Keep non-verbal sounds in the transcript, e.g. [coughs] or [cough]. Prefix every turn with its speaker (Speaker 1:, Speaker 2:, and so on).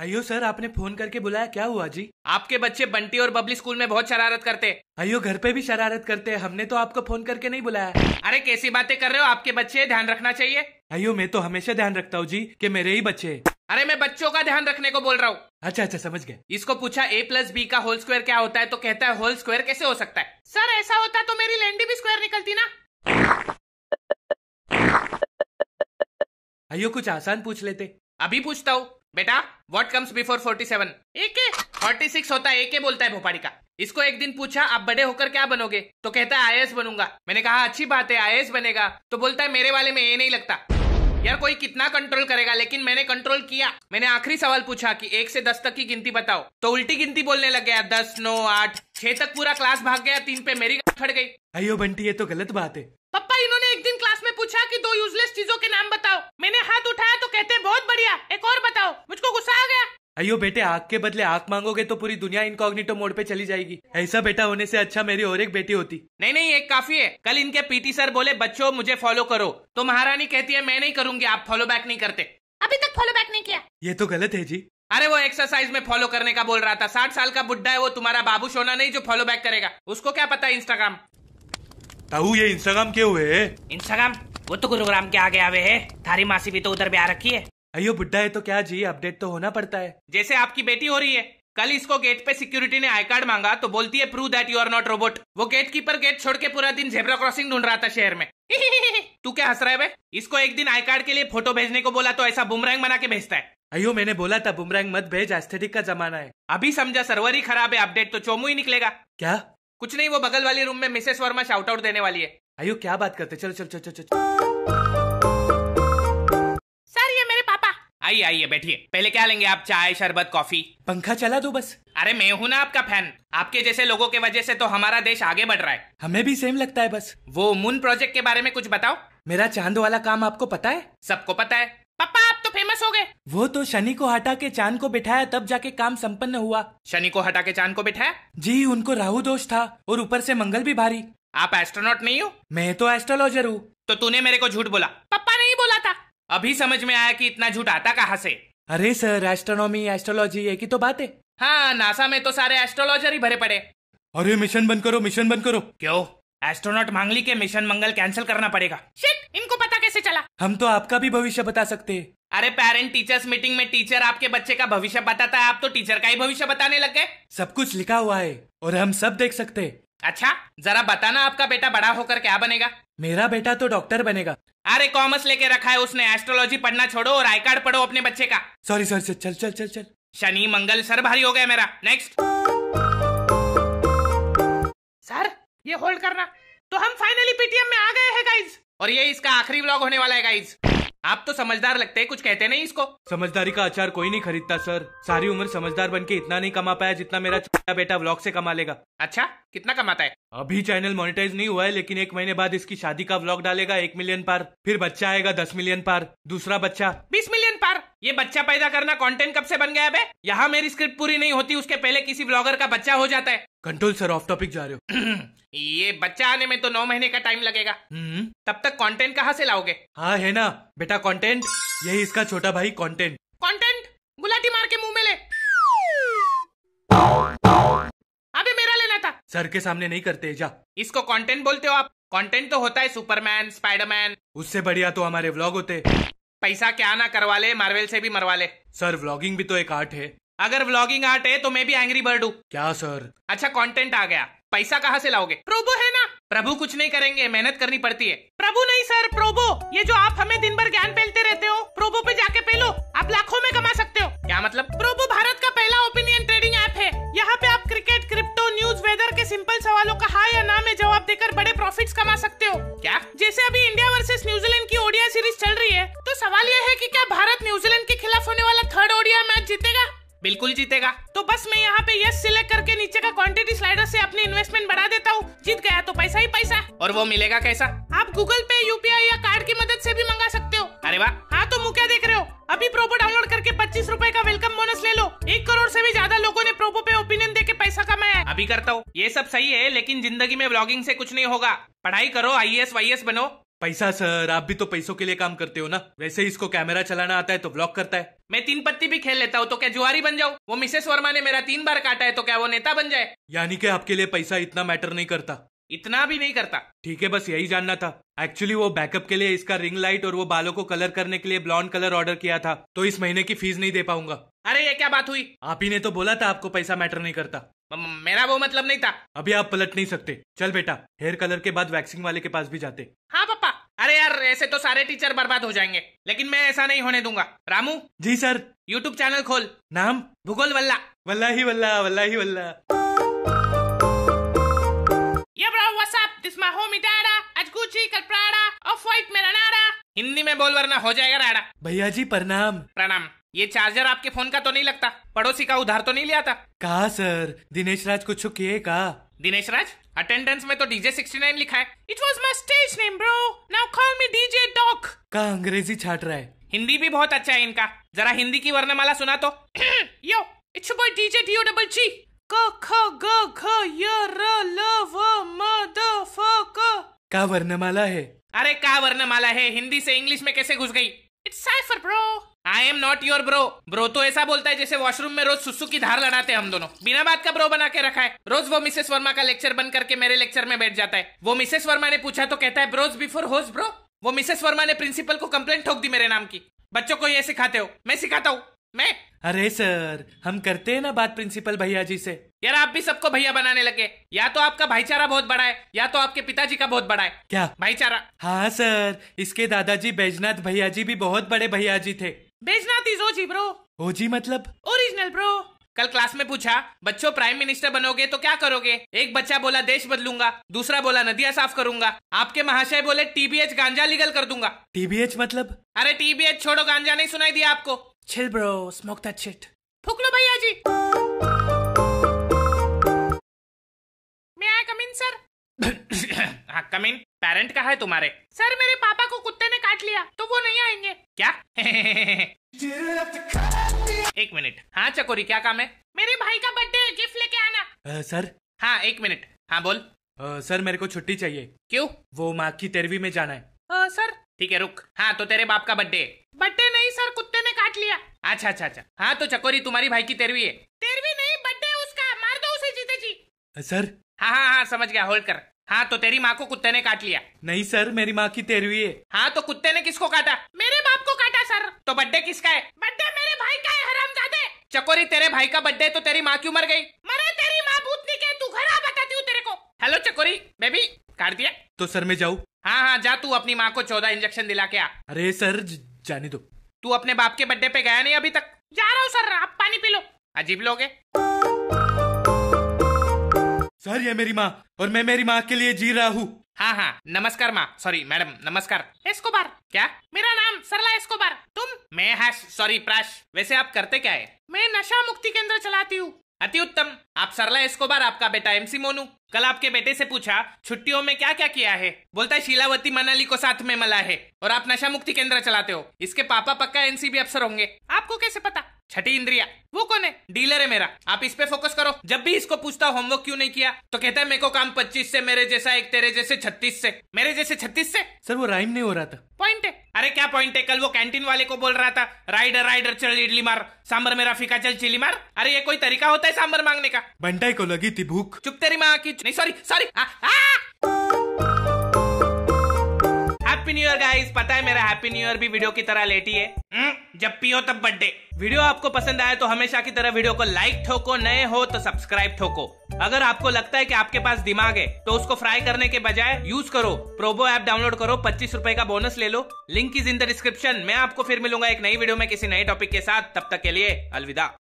Speaker 1: अयो सर आपने फोन करके बुलाया क्या हुआ जी आपके बच्चे बंटी और बबली स्कूल में बहुत शरारत करते अयो घर पे भी शरारत करते हमने तो आपको फोन करके नहीं बुलाया
Speaker 2: अरे कैसी बातें कर रहे हो आपके बच्चे ध्यान रखना चाहिए
Speaker 1: अयो मैं तो हमेशा ध्यान रखता हूँ जी कि मेरे ही बच्चे
Speaker 2: अरे मैं बच्चों का ध्यान रखने को बोल रहा हूँ
Speaker 1: अच्छा अच्छा समझ गए
Speaker 2: इसको पूछा ए प्लस बी का होल स्क्वायर क्या होता है तो कहता है होल स्क्वायर कैसे हो सकता है सर ऐसा होता तो मेरी लेंडी भी स्क्वायर निकलती ना
Speaker 1: अयो कुछ आसान पूछ लेते
Speaker 2: अभी पूछता हूँ बेटा what comes before forty seven एक फोर्टी सिक्स होता है एक बोलता है भोपाली का इसको एक दिन पूछा आप बड़े होकर क्या बनोगे तो कहता है आई बनूंगा मैंने कहा अच्छी बात है आई बनेगा तो बोलता है मेरे वाले में ये नहीं लगता यार कोई कितना कंट्रोल करेगा लेकिन मैंने कंट्रोल किया मैंने आखिरी सवाल पूछा कि एक से दस तक की गिनती बताओ तो उल्टी गिनती बोलने लग गया दस नौ आठ छह तक पूरा क्लास भाग गया तीन पे मेरी फट गई
Speaker 1: अयो बंटी ये तो गलत बात है
Speaker 2: पप्पा इन्होंने पूछा कि दो यूजलेस चीजों के नाम बताओ मैंने हाथ उठाया तो कहते हैं बहुत बढ़िया एक और बताओ मुझको गुस्सा आ गया
Speaker 1: अयो बेटे आग के बदले आग मांगोगे तो पूरी दुनिया इनकॉग्निटो मोड पे चली जाएगी ऐसा बेटा होने से अच्छा मेरी और एक बेटी होती
Speaker 2: नहीं नहीं एक काफी है कल इनके पीटी सर बोले बच्चों मुझे फॉलो करो तो महारानी कहती है मैं नहीं करूंगी आप फॉलो बैक नहीं करते अभी तक फॉलो बैक नहीं किया
Speaker 1: ये तो गलत है जी
Speaker 2: अरे वो एक्सरसाइज में फॉलो करने का बोल रहा था साठ साल का बुढ़ा है वो तुम्हारा बाबू सोना नहीं जो फॉलो बैक करेगा उसको क्या पता है इंस्टाग्राम
Speaker 1: ताऊ ये इंस्टाग्राम क्यों है
Speaker 2: इंस्टाग्राम वो तो गुरुग्राम के आगे आवे है थारी मासी भी तो उधर ब्याह रखी है
Speaker 1: अयो बुढ़ा है तो क्या जी अपडेट तो होना पड़ता है
Speaker 2: जैसे आपकी बेटी हो रही है कल इसको गेट पे सिक्योरिटी ने आई कार्ड मांगा तो बोलती है prove that you are not robot वो गेट कीपर गेट छोड़ के पूरा दिन जेबरा क्रॉसिंग ढूंढ रहा था शहर में [laughs] तू क्या हंस रहा है भाई इसको एक दिन आई कार्ड के लिए फोटो भेजने को बोला तो ऐसा बुमरैंग बना के भेजता है अयो मैंने बोला था बुमरैंग मत
Speaker 1: भेज एस्थेटिक का जमाना है
Speaker 2: अभी समझा सर्वर ही खराब है अपडेट तो चोमू ही निकलेगा क्या कुछ नहीं वो बगल वाले रूम में मिसेस वर्मा शाउट आउट देने वाली है
Speaker 1: अयो क्या बात करते चलो चलो चलो चलो
Speaker 2: आइए आइए बैठिए पहले क्या लेंगे आप चाय शरबत कॉफी
Speaker 1: पंखा चला दो
Speaker 2: बस अरे मैं हूँ ना आपका फैन आपके जैसे लोगों के वजह से तो हमारा देश आगे बढ़ रहा है
Speaker 1: हमें भी सेम लगता है बस
Speaker 2: वो मून प्रोजेक्ट के बारे में कुछ बताओ
Speaker 1: मेरा चांद वाला काम आपको पता है सबको पता है
Speaker 2: पापा आप तो फेमस हो गए
Speaker 1: वो तो शनि को
Speaker 2: हटा के चांद को बिठाया तब जाके काम संपन्न हुआ शनि को हटा के चांद को बिठाया
Speaker 1: जी उनको राहु दोष था और ऊपर से मंगल भी भारी आप एस्ट्रोनॉट नहीं हो मैं तो
Speaker 2: एस्ट्रोलॉजर हूँ तो तूने मेरे को झूठ बोला पापा नहीं बोला था अभी समझ में आया कि इतना झूठ आता कहाँ से
Speaker 1: अरे सर एस्ट्रोनॉमी एस्ट्रोलॉजी एक ही तो बात है
Speaker 2: हाँ नासा में तो सारे एस्ट्रोलॉजर ही भरे पड़े
Speaker 1: अरे मिशन बंद करो मिशन बंद करो क्यों
Speaker 2: एस्ट्रोनॉट मांगली के मिशन मंगल कैंसिल करना पड़ेगा शिट इनको पता कैसे चला
Speaker 1: हम तो आपका भी भविष्य बता सकते हैं
Speaker 2: अरे पेरेंट टीचर्स मीटिंग में टीचर आपके बच्चे का भविष्य बताता है आप तो टीचर का ही भविष्य बताने लग गए
Speaker 1: सब कुछ लिखा हुआ है और हम सब देख सकते हैं
Speaker 2: अच्छा जरा बताना आपका बेटा बड़ा होकर क्या बनेगा
Speaker 1: मेरा बेटा तो डॉक्टर बनेगा
Speaker 2: अरे कॉमर्स लेके रखा है उसने एस्ट्रोलॉजी पढ़ना छोड़ो और आई कार्ड पढ़ो अपने बच्चे का
Speaker 1: सॉरी सॉरी सर चल चल चल चल
Speaker 2: शनि मंगल सर भारी हो गया मेरा नेक्स्ट सर ये होल्ड करना तो हम फाइनली पीटीएम में आ गए हैं गाइज और ये इसका आखिरी ब्लॉग होने वाला है गाइज आप तो समझदार लगते हैं कुछ कहते नहीं इसको
Speaker 1: समझदारी का अचार कोई नहीं खरीदता सर सारी उम्र समझदार बन के इतना नहीं कमा पाया जितना मेरा छोटा बेटा व्लॉग से कमा लेगा अच्छा कितना कमाता है अभी चैनल मोनेटाइज नहीं हुआ है लेकिन एक महीने बाद इसकी शादी का व्लॉग डालेगा एक मिलियन पार फिर बच्चा आएगा दस मिलियन पार दूसरा बच्चा
Speaker 2: बीस मिलियन पार ये बच्चा पैदा करना कंटेंट कब से बन गया बे? यहाँ मेरी स्क्रिप्ट पूरी नहीं होती उसके पहले किसी ब्लॉगर का बच्चा हो जाता है
Speaker 1: कंट्रोल सर ऑफ टॉपिक जा रहे हो
Speaker 2: [clears throat] ये बच्चा आने में तो नौ महीने का टाइम लगेगा हम्म। तब तक कंटेंट कहाँ से लाओगे
Speaker 1: हाँ है ना बेटा कंटेंट यही इसका छोटा भाई कंटेंट
Speaker 2: कंटेंट गुलाटी मार के मुंह में ले अबे मेरा लेना था
Speaker 1: सर के सामने नहीं करते जा
Speaker 2: इसको कंटेंट बोलते हो आप कंटेंट तो होता है सुपरमैन स्पाइडरमैन
Speaker 1: उससे बढ़िया तो हमारे व्लॉग होते
Speaker 2: पैसा क्या ना करवा ले मार्वल से भी मरवा ले सर व्लॉगिंग भी तो एक आर्ट है अगर व्लॉगिंग आर्ट है तो मैं भी एंग्री बर्ड हूँ
Speaker 1: क्या सर
Speaker 2: अच्छा कॉन्टेंट आ गया पैसा कहाँ से लाओगे प्रोबो है ना प्रभु कुछ नहीं करेंगे मेहनत करनी पड़ती है प्रभु नहीं सर प्रोबो ये जो आप हमें दिन भर ज्ञान फैलते रहते हो प्रोबो पे जाके फैलो आप लाखों में कमा सकते हो क्या मतलब प्रोबो भारत का पहला ओपिनियन ट्रेडिंग ऐप है फूल जीतेगा तो बस मैं यहाँ पे यस सिलेक्ट करके नीचे का क्वांटिटी स्लाइडर से अपनी इन्वेस्टमेंट बढ़ा देता हूँ जीत गया तो पैसा ही पैसा और वो मिलेगा कैसा आप गूगल पे आई या कार्ड की मदद से भी मंगा सकते हो अरे वाह हाँ तो मुँह क्या देख रहे हो अभी प्रोबो डाउनलोड करके पच्चीस रूपए का वेलकम बोनस ले लो एक करोड़ से भी ज्यादा लोगों ने प्रोबो पे ओपिनियन दे के पैसा कमाया अभी करता हूँ ये सब सही है लेकिन जिंदगी में ब्लॉगिंग से कुछ नहीं होगा पढ़ाई करो आई एस वाई एस बनो
Speaker 1: पैसा सर आप भी तो पैसों के लिए काम करते हो ना वैसे इसको कैमरा चलाना आता है तो ब्लॉक करता है
Speaker 2: मैं तीन पत्ती भी खेल लेता हूँ तो क्या जुआरी बन जाओ वो मिसेस वर्मा ने मेरा तीन बार काटा है तो क्या वो नेता बन जाए
Speaker 1: यानी कि आपके लिए पैसा इतना मैटर नहीं करता इतना भी नहीं करता ठीक है बस यही जानना था एक्चुअली वो बैकअप के लिए इसका रिंग लाइट और वो बालों को कलर करने के लिए ब्लॉन्ड कलर ऑर्डर किया था तो इस महीने की फीस नहीं दे पाऊंगा
Speaker 2: अरे ये क्या बात हुई
Speaker 1: आप ही ने तो बोला था आपको पैसा मैटर नहीं करता
Speaker 2: मेरा वो मतलब नहीं था
Speaker 1: अभी आप पलट नहीं सकते चल बेटा हेयर कलर के बाद वैक्सिंग वाले के पास भी जाते
Speaker 2: हाँ पापा अरे यार ऐसे तो सारे टीचर बर्बाद हो जाएंगे लेकिन मैं ऐसा नहीं होने दूंगा Ramu
Speaker 1: ji sir YouTube channel खोल नाम भूगोल वल्ला वल्ला ही वल्ला वल्ला ही वल्ला ये
Speaker 2: bro what's up this my home आज गुची कल प्राड़ा ऑफ वाइट में रनारा हिंदी में बोल वरना हो जाएगा राड़ा
Speaker 1: भैया जी प्रणाम
Speaker 2: प्रणाम ये चार्जर आपके फोन का तो नहीं लगता पड़ोसी का उधार तो नहीं लिया था
Speaker 1: कहा सर दिनेश राज कुछ किए का
Speaker 2: दिनेश राज अटेंडेंस में तो डीजे सिक्सटी नाइन लिखा है it was my stage name bro now call me DJ Doc
Speaker 1: का अंग्रेजी छाट रहा है
Speaker 2: हिंदी भी बहुत अच्छा है इनका जरा हिंदी की वर्णमाला सुना तो yo it's boy DJ D O double G क ख ग घ य र ल व म द फ क
Speaker 1: का वर्णमाला है
Speaker 2: अरे का वर्णमाला है हिंदी से इंग्लिश में कैसे घुस गई it's cipher bro I am not your bro bro तो ऐसा बोलता है जैसे वॉशरूम में रोज सुसु की धार लड़ाते हम दोनों बिना बात का ब्रो बना के रखा है रोज वो मिसेस वर्मा का लेक्चर बन करके मेरे लेक्चर में बैठ जाता है वो मिसेस वर्मा ने पूछा तो कहता है ब्रोज बिफोर होज ब्रो वो मिसेस वर्मा ने प्रिंसिपल को कंप्लेंट ठोक दी मेरे नाम की बच्चों को ये सिखाते हो मैं सिखाता हूँ मैं
Speaker 1: अरे सर हम करते हैं ना बात प्रिंसिपल भैया जी से
Speaker 2: यार आप भी सबको भैया बनाने लगे या तो आपका भाईचारा बहुत बड़ा है या तो आपके पिताजी का बहुत बड़ा है क्या भाईचारा
Speaker 1: हाँ सर इसके दादाजी बैजनाथ भैया जी भी बहुत बड़े भैया जी थे
Speaker 2: भेजना तीज ओजी ब्रो ओजी मतलब ओरिजिनल ब्रो कल क्लास में पूछा बच्चों प्राइम मिनिस्टर बनोगे तो क्या करोगे एक बच्चा बोला देश बदलूंगा दूसरा बोला नदियां साफ करूंगा आपके महाशय बोले टीबीएच गांजा लीगल कर दूंगा
Speaker 1: टीबीएच मतलब
Speaker 2: अरे टीबीएच छोड़ो गांजा नहीं सुनाई दिया आपको
Speaker 1: छिल ब्रो
Speaker 2: स्मोक दैट शिट फूक लो भैया जी मैं आई कम इन सर [coughs] हाँ कम इन पेरेंट कहा है तुम्हारे सर मेरे पापा को कुत्ते ने काट लिया तो वो नहीं आएंगे क्या [laughs] एक मिनट हाँ चकोरी क्या काम है मेरे भाई का बर्थडे है गिफ्ट लेके आना आ, सर हाँ एक
Speaker 1: मिनट हाँ बोल आ, सर मेरे को छुट्टी चाहिए क्यों वो माँ की तेरवी में जाना है
Speaker 2: आ, सर ठीक है रुक हाँ तो तेरे बाप का बर्थडे बर्थडे नहीं सर कुत्ते ने काट लिया अच्छा अच्छा अच्छा हाँ तो चकोरी तुम्हारी भाई की तेरवी है तेरवी नहीं बर्थडे उसका मार दो उसे जीते जी सर हाँ हाँ हाँ समझ गया होल्ड कर हाँ तो तेरी माँ को कुत्ते ने काट लिया
Speaker 1: नहीं सर मेरी माँ की तेरवी है
Speaker 2: हाँ तो कुत्ते ने किसको काटा मेरे बाप को काटा सर तो बर्थडे किसका है बर्थडे मेरे भाई का है जादे। चकोरी तेरे भाई का बर्थडे तो तेरी माँ क्यों मर गई मरे तेरी माँ भूतनी के तू घर आ बताती हूँ तेरे को हेलो चकोरी बेबी काट दिया
Speaker 1: तो सर मैं जाऊँ
Speaker 2: हाँ हाँ जा तू अपनी माँ को चौदह इंजेक्शन दिला के आ
Speaker 1: अरे सर जाने दो
Speaker 2: तू अपने बाप के बर्थडे पे गया नहीं अभी तक जा रहा हूँ सर आप पानी पी लो अजीब लोग है
Speaker 1: सर ये मेरी माँ और मैं मेरी माँ के लिए जी रहा हूँ
Speaker 2: हाँ हाँ नमस्कार माँ सॉरी मैडम नमस्कार एस्कोबार क्या मेरा नाम सरला एस्कोबार तुम मैं हस हाँ, सॉरी प्राश वैसे आप करते क्या है मैं नशा मुक्ति केंद्र चलाती हूँ अति उत्तम आप सरला एस्कोबार आपका बेटा एमसी मोनू कल आपके बेटे से पूछा छुट्टियों में क्या क्या किया है बोलता है शीलावती मनाली को साथ में मला है और आप नशा मुक्ति केंद्र चलाते हो इसके पापा पक्का एनसीबी अफसर होंगे आपको कैसे पता छठी इंद्रिया वो कौन है डीलर है मेरा आप इस पे फोकस करो जब भी इसको पूछता हूँ होमवर्क क्यों नहीं किया तो कहता है मेरे को काम पच्चीस से मेरे जैसा एक तेरे जैसे छत्तीस से मेरे जैसे छत्तीस से
Speaker 1: सर वो राइम नहीं हो रहा था
Speaker 2: पॉइंट है अरे क्या पॉइंट है कल वो कैंटीन वाले को बोल रहा था राइडर राइडर चल इडली मार सांबर मेरा फीका चल चिली मार अरे ये कोई तरीका होता है सांबर मांगने का
Speaker 1: बंटाई को लगी थी भूख
Speaker 2: चुप तेरी माँ की नहीं sorry sorry happy new year guys पता है मेरा हैप्पी न्यू ईयर भी वीडियो की तरह लेटी है हम्म, जब पियो तब बर्थडे वीडियो आपको पसंद आए तो हमेशा की तरह वीडियो को लाइक ठोको नए हो तो सब्सक्राइब ठोको अगर आपको लगता है कि आपके पास दिमाग है तो उसको फ्राई करने के बजाय यूज करो प्रोबो ऐप डाउनलोड करो पच्चीस रूपए का बोनस ले लो link is in the description मैं आपको फिर मिलूंगा एक नई वीडियो में किसी नए टॉपिक के साथ तब तक के लिए अलविदा